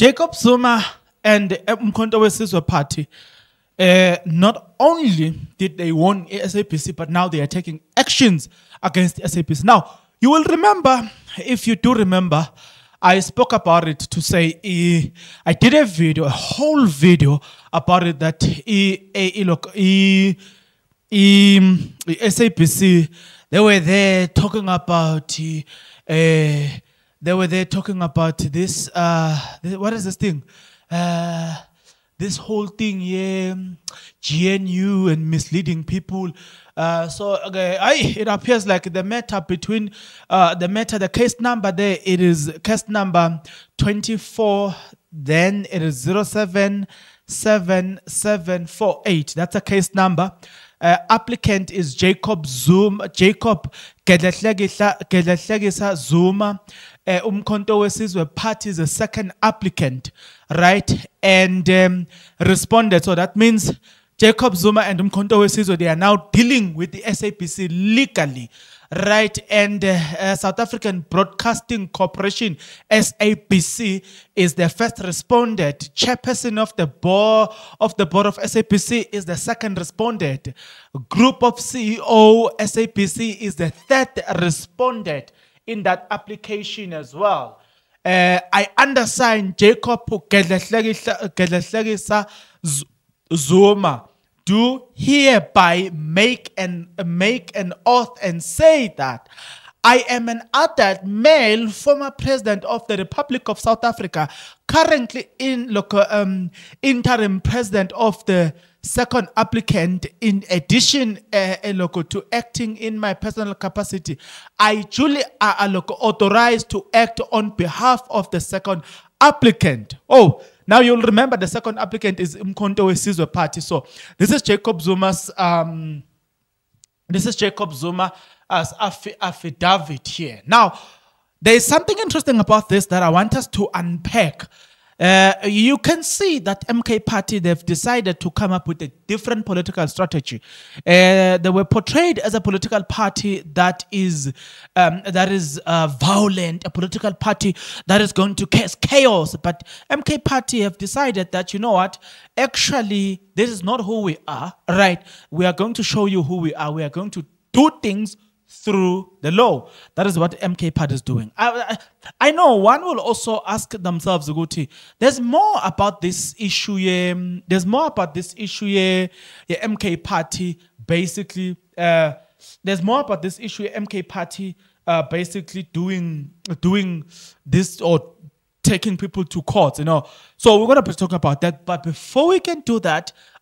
Jacob Zuma and Mkonto Wesizwe party, uh, not only did they warn SAPC, but now they are taking actions against SAPC. Now, you will remember, if you do remember, I spoke about it to say I did a video, a whole video about it that eh, eh, look, SAPC, they were there talking about eh, they were there talking about this. Uh, what is this thing? Uh, this whole thing, yeah, GNU and misleading people. Uh, so okay, I, it appears like the matter between uh, the matter, the case number there, it is case number 24, then it seven seven four eight. That's a case number. Uh, applicant is Jacob Zoom. Jacob Zuma uh, umkhonto wesizwe party is the second applicant right and um, responded so that means jacob zuma and umkhonto wesizwe they are now dealing with the SAPC legally right and uh, uh, south african broadcasting corporation sabc is the first respondent chairperson of the board of the board of SAPC is the second respondent group of ceo SAPC is the third respondent in that application as well. Uh, I understand Jacob Zuma do hereby make an make an oath and say that I am an adult male former president of the Republic of South Africa, currently in local, um, interim president of the second applicant, in addition uh, to acting in my personal capacity, I truly are local authorized to act on behalf of the second applicant. Oh, now you'll remember the second applicant is Mkonto Wesizwe Party. So this is Jacob Zuma's, um, this is Jacob Zuma as affidavit here. Now, there is something interesting about this that I want us to unpack uh, you can see that MK party, they've decided to come up with a different political strategy. Uh, they were portrayed as a political party that is um, that is uh, violent, a political party that is going to cause chaos. But MK party have decided that, you know what, actually, this is not who we are, right? We are going to show you who we are. We are going to do things through the law. That is what MK Pad is doing. I, I, I, know one will also ask themselves, Guti, there's more about this issue There's more about this issue here, yeah, MK Party, basically. Uh, there's more about this issue MK Party uh, basically doing doing this or taking people to court, you know. So we're gonna be talking about that. But before we can do that,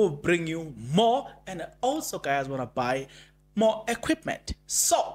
will bring you more and also guys want to buy more equipment. So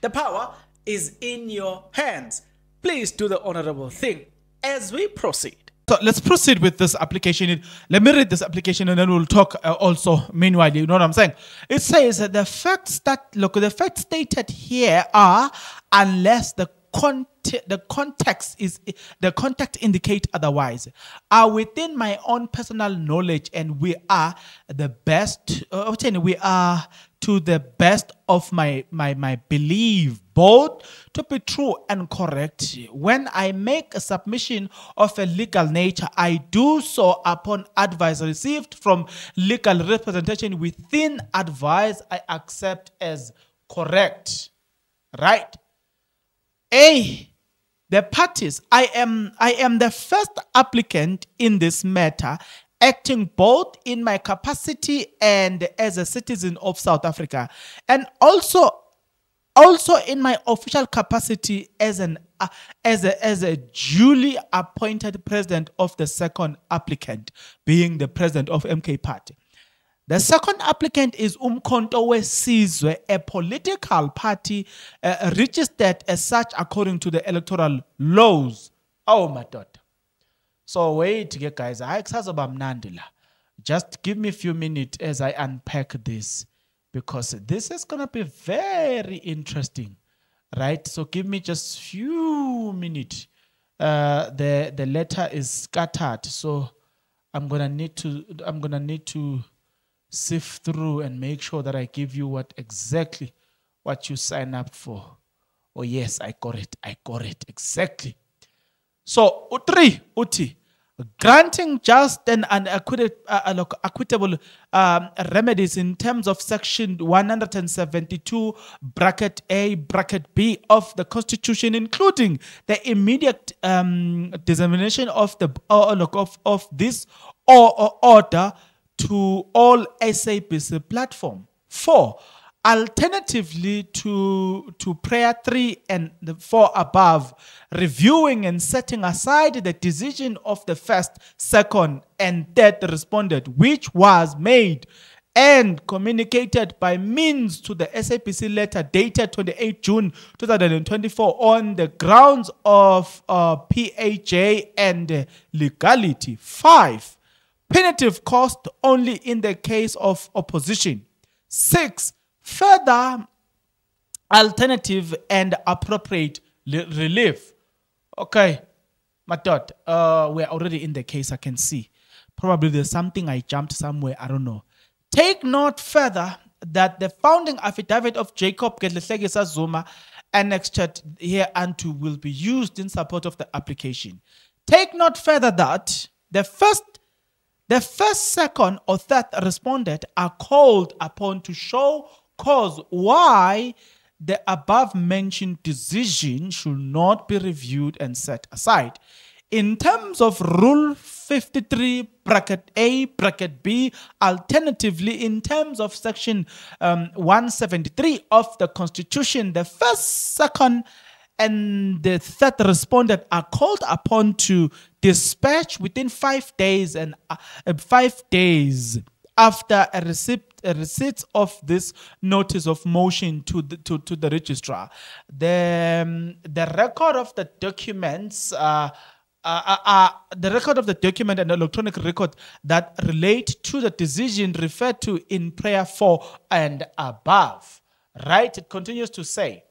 the power is in your hands. Please do the honorable thing as we proceed. So let's proceed with this application. Let me read this application and then we'll talk uh, also meanwhile. You know what I'm saying? It says that the facts that look, the facts stated here are unless the con the context is the context indicate otherwise are within my own personal knowledge and we are the best uh, we are to the best of my my my belief both to be true and correct when i make a submission of a legal nature i do so upon advice received from legal representation within advice i accept as correct right a the parties. I am, I am the first applicant in this matter, acting both in my capacity and as a citizen of South Africa, and also also in my official capacity as an uh, as a as a duly appointed president of the second applicant being the president of mk party the second applicant is Umkonto Sizwe, a political party uh, registered as such according to the electoral laws. Oh, my daughter. So wait, guys. I Nandila. Just give me a few minutes as I unpack this because this is going to be very interesting, right? So give me just a few minutes. Uh, the the letter is scattered, so I'm gonna need to I'm gonna need to sift through and make sure that I give you what exactly what you sign up for. Oh, yes, I got it. I got it. Exactly. So, utri uti, granting just and unequitable uh, uh, um, remedies in terms of section 172 bracket a bracket b of the constitution including the immediate um, dissemination of the uh, of, of this or, or order to all SABC platform. Four, Alternatively to, to prayer 3 and the 4 above, reviewing and setting aside the decision of the first, second, and third respondent, which was made and communicated by means to the SAPC letter dated 28 June 2024 on the grounds of uh, PAJ and legality. 5 punitive cost only in the case of opposition. Six, further alternative and appropriate relief. Okay, my thought, uh, we're already in the case, I can see. Probably there's something I jumped somewhere, I don't know. Take note further that the founding affidavit of Jacob Gedlesekisa Zuma annexed two will be used in support of the application. Take note further that the first the first, second, or third respondent are called upon to show cause why the above mentioned decision should not be reviewed and set aside. In terms of Rule 53, bracket A, bracket B, alternatively, in terms of Section um, 173 of the Constitution, the first, second, and the third responded are called upon to dispatch within five days and uh, five days after a receipt, a receipt of this notice of motion to the, to, to the registrar. The, um, the record of the documents uh, uh, uh, uh the record of the document and electronic record that relate to the decision referred to in prayer 4 and above. Right? It continues to say,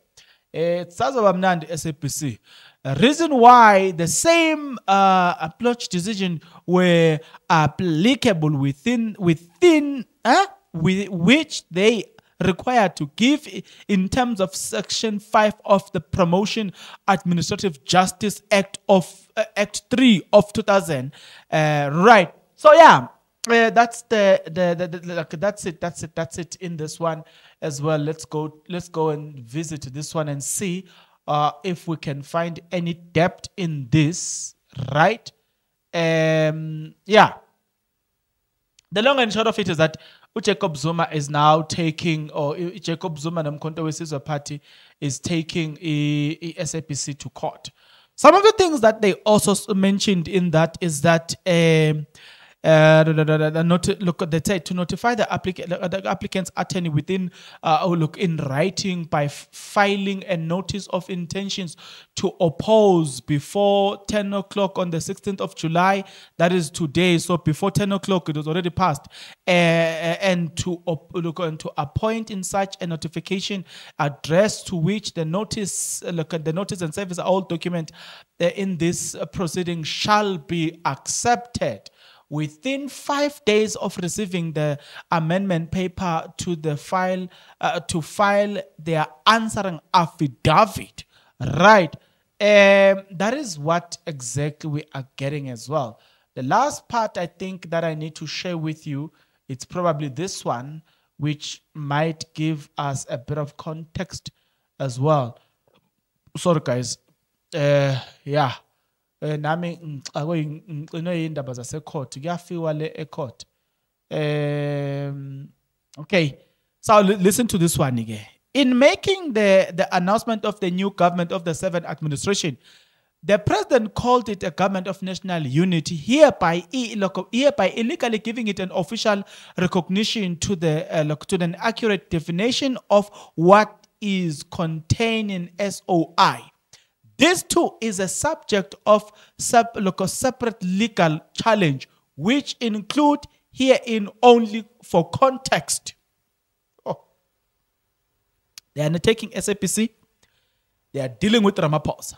Eh, sazoba mnandi SABC a reason why the same uh, approach decision were applicable within within uh, eh, with which they required to give in terms of section 5 of the promotion administrative justice act of uh, act 3 of 2000 uh, right so yeah eh, that's the the, the, the, the, that's it that's it that's it in this one as well. Let's go, let's go and visit this one and see uh, if we can find any depth in this, right? Um, yeah. The long and short of it is that Jacob Zuma is now taking, or Jacob Zuma Namkonto Wesizwe party is taking a SAPC to court. Some of the things that they also mentioned in that is that um, uh, not, look, they say to notify the, applica- the applicant's attorney within, uh, oh, look, in writing by filing a notice of intentions to oppose before 10 o'clock on the 16th of July. That is today. So before 10 o'clock, it was already passed. Uh, uh, and to op- look, and to appoint in such a notification address to which the notice, look, the notice and service all document uh, in this proceeding shall be accepted within five days of receiving the amendment paper to the file uh, to file their answering affidavit. Right. Um, that is what exactly we are getting as well. The last part I think that I need to share with you, it's probably this one, which might give us a bit of context as well. Sorry, guys. Uh, yeah, um nami ngicinwe iy'ndaba court. kuyafiwa le ecourt um okay so listen to this one again in making the, the announcement of the new government of the seventh administration The president called it a government of national unity, hereby, hereby illegally giving it an official recognition to, the, uh, to an accurate definition of what is contained in SOI. This too is a subject of sub, like a separate legal challenge, which include herein only for context. Oh. They are undertaking SAPC. They are dealing with Ramaphosa.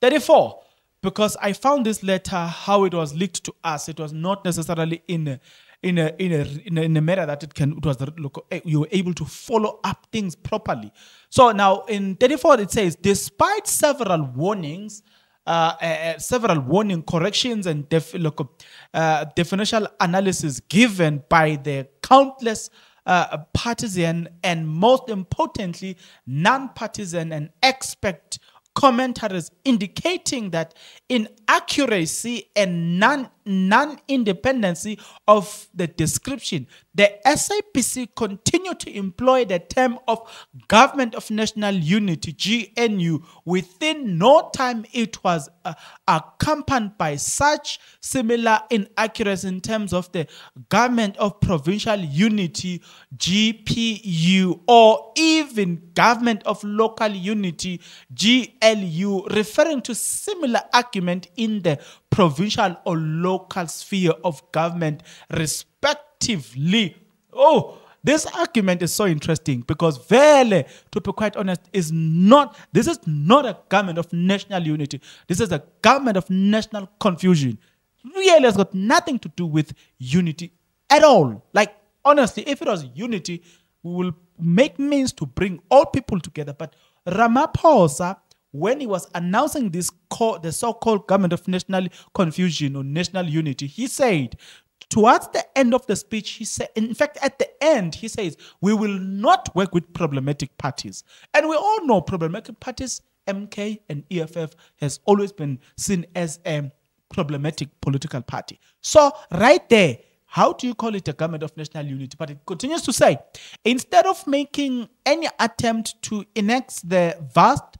34 because I found this letter, how it was leaked to us. It was not necessarily in in a in a in a, in a manner that it can it was local, eh, you were able to follow up things properly. So now in 34 it says despite several warnings. Uh, uh, several warning corrections and def- uh, definitional analysis given by the countless uh, partisan and most importantly non-partisan and expert Commentaries indicating that inaccuracy and non, non-independency of the description. The SAPC continue to employ the term of Government of National Unity, GNU. Within no time, it was uh, accompanied by such similar inaccuracy in terms of the Government of Provincial Unity, GPU, or even Government of Local Unity, GNU. LU, referring to similar argument in the provincial or local sphere of government, respectively. Oh, this argument is so interesting because Vele, to be quite honest, is not, this is not a government of national unity. This is a government of national confusion. Really has got nothing to do with unity at all. Like, honestly, if it was unity, we will make means to bring all people together. But Ramaphosa when he was announcing this call, the so-called government of national confusion or national unity, he said, towards the end of the speech, he said, in fact, at the end, he says, we will not work with problematic parties. And we all know problematic parties, MK and EFF, has always been seen as a problematic political party. So right there, how do you call it a government of national unity? But it continues to say, instead of making any attempt to enact the vast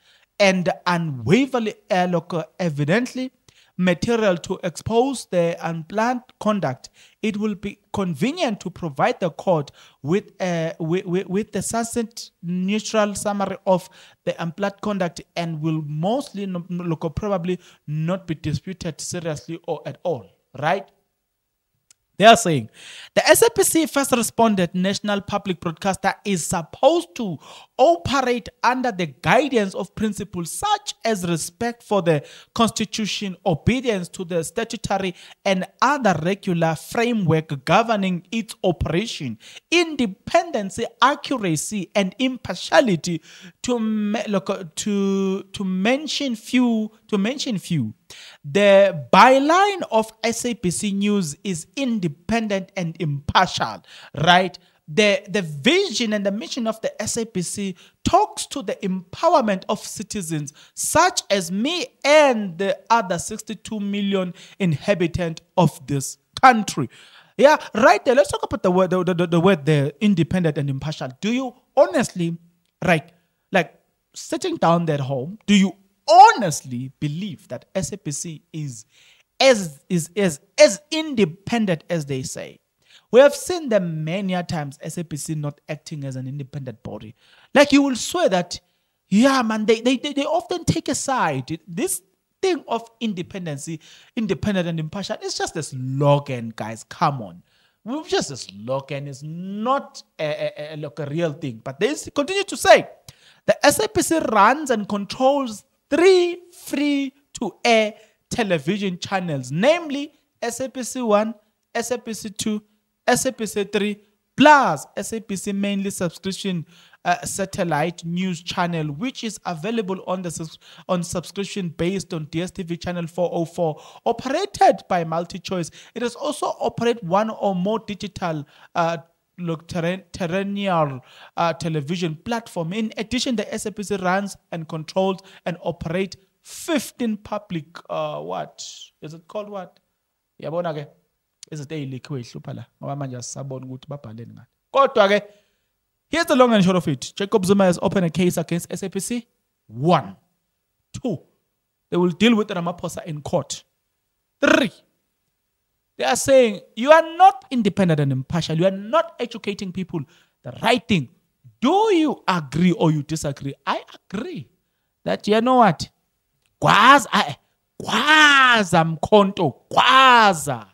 and unwaverly look, evidently material to expose the unplanned conduct, it will be convenient to provide the court with, uh, with, with, the succinct neutral summary of the unplanned conduct and will mostly, look, probably not be disputed seriously or at all, right? They are saying the SAPC first responded national public broadcaster is supposed to operate under the guidance of principles such as respect for the constitution, obedience to the statutory and other regular framework governing its operation, independency, accuracy, and impartiality, to, to, to mention few to mention few. The byline of SAPC News is independent and impartial, right? The, the vision and the mission of the SAPC talks to the empowerment of citizens such as me and the other 62 million inhabitant of this country. Yeah, right there. Let's talk about the word, the, the, the word the independent and impartial. Do you honestly, right, like sitting down at home, do you honestly believe that SAPC is as, is, is as independent as they say. We have seen them many times, SAPC not acting as an independent body. Like you will swear that, yeah, man, they, they, they, they often take a side. This thing of independency, independent and impartial, it's just a slogan, guys. Come on. We've just a slogan. It's not a, a, a, like a real thing. But they continue to say the SAPC runs and controls three free to air television channels, namely SAPC 1, SAPC 2, SAPC 3, plus SAPC mainly subscription uh, satellite news channel, which is available on the subs on subscription based on DSTV channel 404, operated by MultiChoice. It is also operate one or more digital uh, look, terren terrestrial uh, television platform. In addition, the SAPC runs and controls and operates 15 public, uh, what is it called? What? yabona-ke izinto liquid y'hlupha la ngoba manje asisaboni ukuthi babhaleni ngani kodwa-ke here's the long and short of it jacob zuma has opened a case against sapc one two they will deal with ramaphosa in court three they are saying you are not independent and impartial. You are not educating people the right thing. Do you agree or you disagree? I agree that you know what? Kwaza, eh, kwaza mkonto, kwaza.